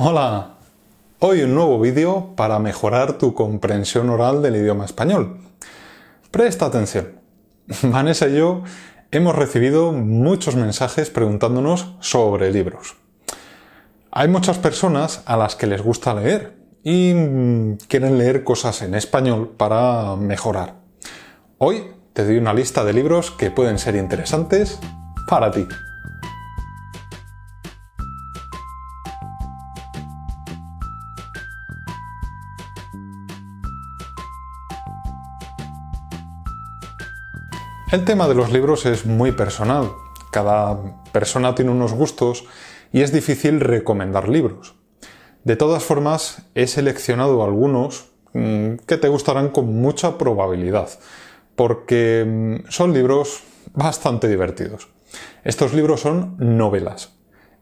Hola, hoy un nuevo vídeo para mejorar tu comprensión oral del idioma español. Presta atención. Vanessa y yo hemos recibido muchos mensajes preguntándonos sobre libros. Hay muchas personas a las que les gusta leer y quieren leer cosas en español para mejorar. Hoy te doy una lista de libros que pueden ser interesantes para ti. El tema de los libros es muy personal. Cada persona tiene unos gustos y es difícil recomendar libros. De todas formas, he seleccionado algunos mm, que te gustarán con mucha probabilidad, porque mm, son libros bastante divertidos. Estos libros son novelas,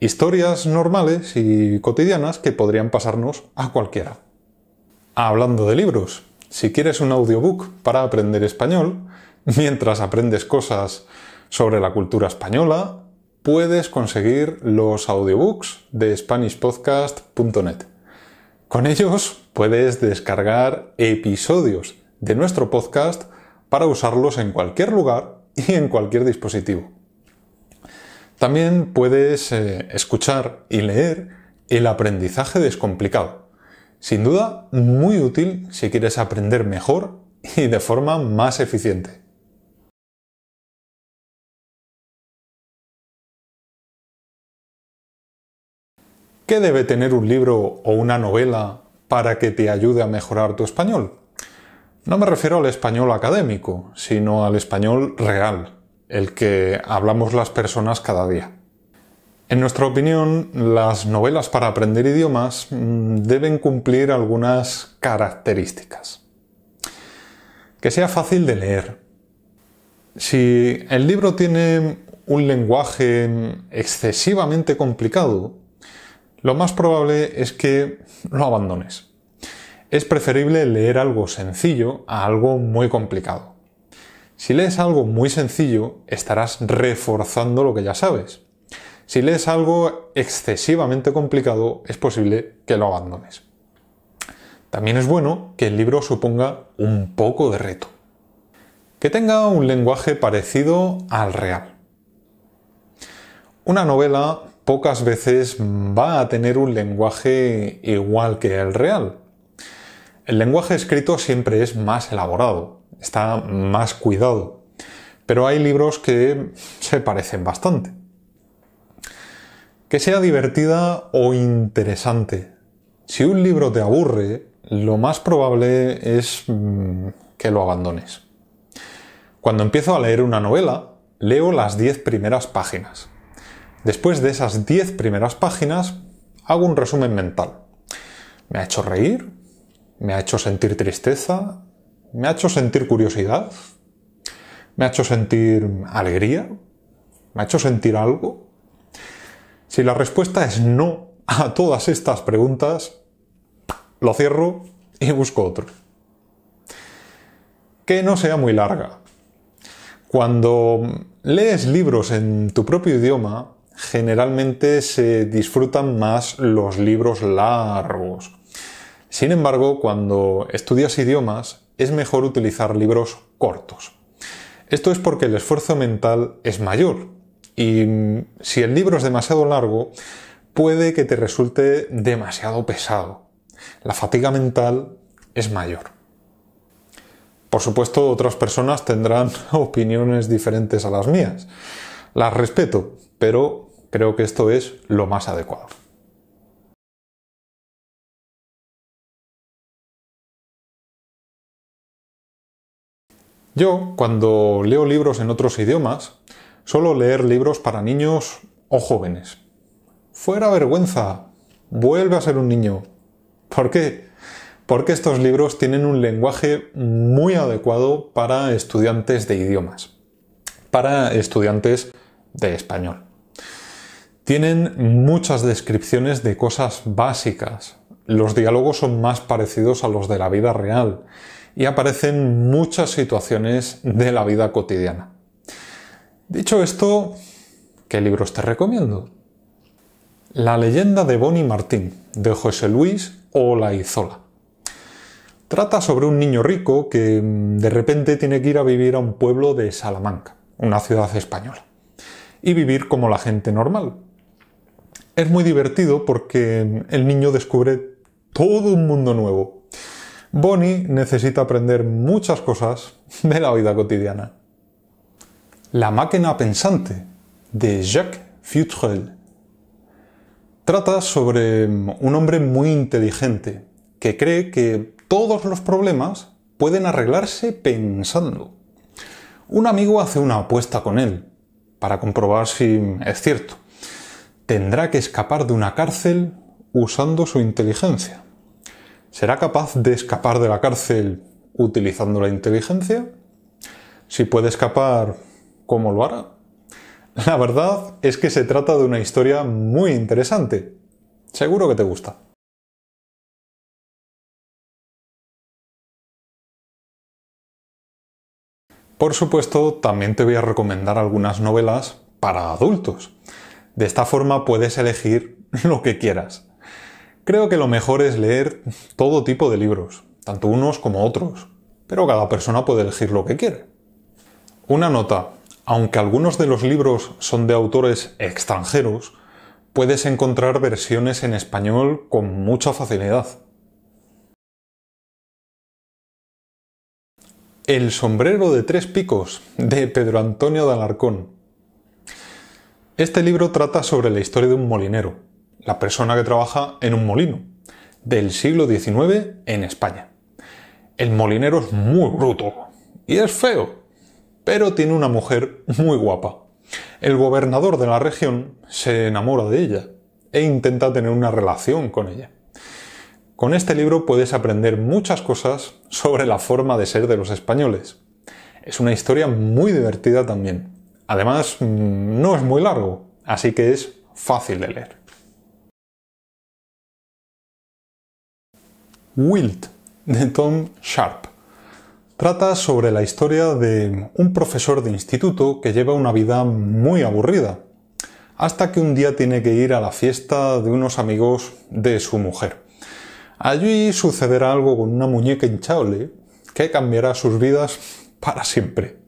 historias normales y cotidianas que podrían pasarnos a cualquiera. Hablando de libros, si quieres un audiobook para aprender español, mientras aprendes cosas sobre la cultura española, puedes conseguir los audiobooks de SpanishPodcast.net. Con ellos puedes descargar episodios de nuestro podcast para usarlos en cualquier lugar y en cualquier dispositivo. También puedes eh, escuchar y leer El aprendizaje descomplicado. Sin duda, muy útil si quieres aprender mejor y de forma más eficiente. ¿Qué debe tener un libro o una novela para que te ayude a mejorar tu español? No me refiero al español académico, sino al español real, el que hablamos las personas cada día. En nuestra opinión, las novelas para aprender idiomas mm, deben cumplir algunas características. Que sea fácil de leer. Si el libro tiene un lenguaje excesivamente complicado, lo más probable es que lo abandones. Es preferible leer algo sencillo a algo muy complicado. Si lees algo muy sencillo, estarás reforzando lo que ya sabes. Si lees algo excesivamente complicado, es posible que lo abandones. También es bueno que el libro suponga un poco de reto. Que tenga un lenguaje parecido al real. Una novela pocas veces va a tener un lenguaje igual que el real. El lenguaje escrito siempre es más elaborado, está más cuidado, pero hay libros que se parecen bastante. Que sea divertida o interesante. Si un libro te aburre, lo más probable es mm, que lo abandones. Cuando empiezo a leer una novela, leo las 10 primeras páginas Después de esas 10 primeras páginas, hago un resumen mental. ¿Me ha hecho reír? ¿Me ha hecho sentir tristeza? ¿Me ha hecho sentir curiosidad? ¿Me ha hecho sentir alegría? ¿Me ha hecho sentir algo? Si la respuesta es no a todas estas preguntas, lo cierro y busco otro. Que no sea muy larga. Cuando lees libros en tu propio idioma, generalmente se disfrutan más los libros largos. Sin embargo, cuando estudias idiomas, es mejor utilizar libros cortos. Esto es porque el esfuerzo mental es mayor y mm, si el libro es demasiado largo, puede que te resulte demasiado pesado. La fatiga mental es mayor. Por supuesto, otras personas tendrán opiniones diferentes a las mías. Las respeto, pero creo que esto es lo más adecuado. Yo, cuando leo libros en otros idiomas, suelo leer libros para niños o jóvenes. Fuera vergüenza, vuelve a ser un niño. ¿Por qué? Porque estos libros tienen un lenguaje muy adecuado para estudiantes de idiomas, para estudiantes de español. Tienen muchas descripciones de cosas básicas. Los diálogos son más parecidos a los de la vida real y aparecen muchas situaciones de la vida cotidiana. Dicho esto, ¿qué libros te recomiendo? La leyenda de Bonnie Martín, de José Luis Olaizola. Trata sobre un niño rico que mm, de repente tiene que ir a vivir a un pueblo de Salamanca, una ciudad española, y vivir como la gente normal, es muy divertido porque el niño descubre todo un mundo nuevo. Bonnie necesita aprender muchas cosas de la vida cotidiana. La máquina pensante de Jacques Futrell trata sobre un hombre muy inteligente que cree que todos los problemas pueden arreglarse pensando. Un amigo hace una apuesta con él para comprobar si es cierto tendrá que escapar de una cárcel usando su inteligencia. ¿Será capaz de escapar de la cárcel utilizando la inteligencia? Si puede escapar, ¿cómo lo hará? La verdad es que se trata de una historia muy interesante. Seguro que te gusta. Por supuesto, también te voy a recomendar algunas novelas para adultos. De esta forma puedes elegir lo que quieras. Creo que lo mejor es leer todo tipo de libros, tanto unos como otros, pero cada persona puede elegir lo que quiere. Una nota, aunque algunos de los libros son de autores extranjeros, puedes encontrar versiones en español con mucha facilidad. El sombrero de tres picos de Pedro Antonio de Alarcón. Este libro trata sobre la historia de un molinero, la persona que trabaja en un molino, del siglo XIX en España. El molinero es muy bruto y es feo, pero tiene una mujer muy guapa. El gobernador de la región se enamora de ella e intenta tener una relación con ella. Con este libro puedes aprender muchas cosas sobre la forma de ser de los españoles. Es una historia muy divertida también. Además, mm, no es muy largo, así que es fácil de leer. Wilt, de Tom Sharp. Trata sobre la historia de un profesor de instituto que lleva una vida muy aburrida, hasta que un día tiene que ir a la fiesta de unos amigos de su mujer. Allí sucederá algo con una muñeca hinchable que cambiará sus vidas para siempre.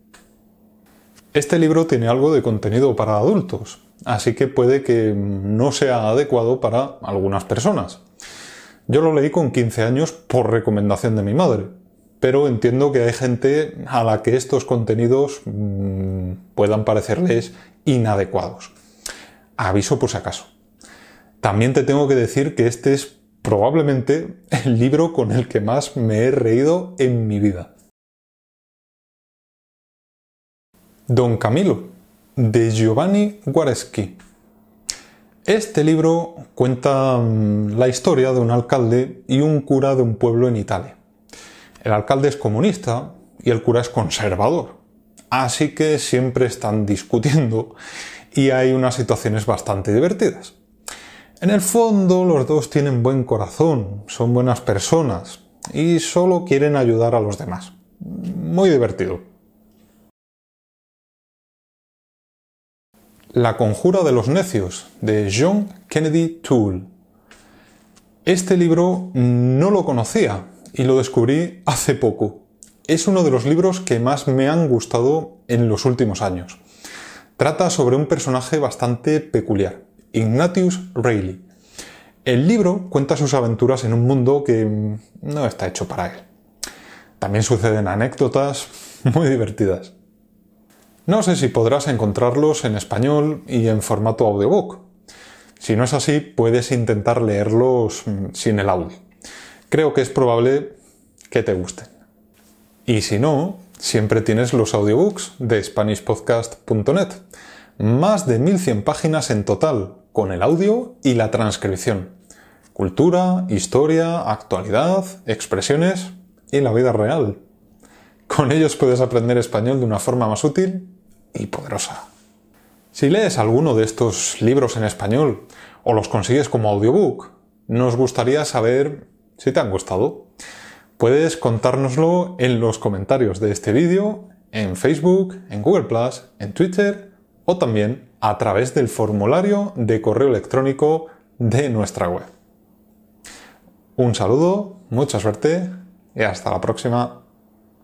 Este libro tiene algo de contenido para adultos, así que puede que no sea adecuado para algunas personas. Yo lo leí con 15 años por recomendación de mi madre, pero entiendo que hay gente a la que estos contenidos mm, puedan parecerles inadecuados. Aviso por si acaso. También te tengo que decir que este es probablemente el libro con el que más me he reído en mi vida. Don Camilo, de Giovanni Guareschi. Este libro cuenta mm, la historia de un alcalde y un cura de un pueblo en Italia. El alcalde es comunista y el cura es conservador, así que siempre están discutiendo y hay unas situaciones bastante divertidas. En el fondo los dos tienen buen corazón, son buenas personas y solo quieren ayudar a los demás. Muy divertido. La conjura de los necios, de John Kennedy Toole. Este libro no lo conocía y lo descubrí hace poco. Es uno de los libros que más me han gustado en los últimos años. Trata sobre un personaje bastante peculiar, Ignatius Reilly. El libro cuenta sus aventuras en un mundo que no está hecho para él. También suceden anécdotas muy divertidas. No sé si podrás encontrarlos en español y en formato audiobook. Si no es así, puedes intentar leerlos mm, sin el audio. Creo que es probable que te gusten. Y si no, siempre tienes los audiobooks de SpanishPodcast.net. Más de 1100 páginas en total, con el audio y la transcripción. Cultura, historia, actualidad, expresiones y la vida real. Con ellos puedes aprender español de una forma más útil y poderosa. Si lees alguno de estos libros en español o los consigues como audiobook, nos gustaría saber si te han gustado. Puedes contárnoslo en los comentarios de este vídeo, en Facebook, en Google ⁇ en Twitter o también a través del formulario de correo electrónico de nuestra web. Un saludo, mucha suerte y hasta la próxima.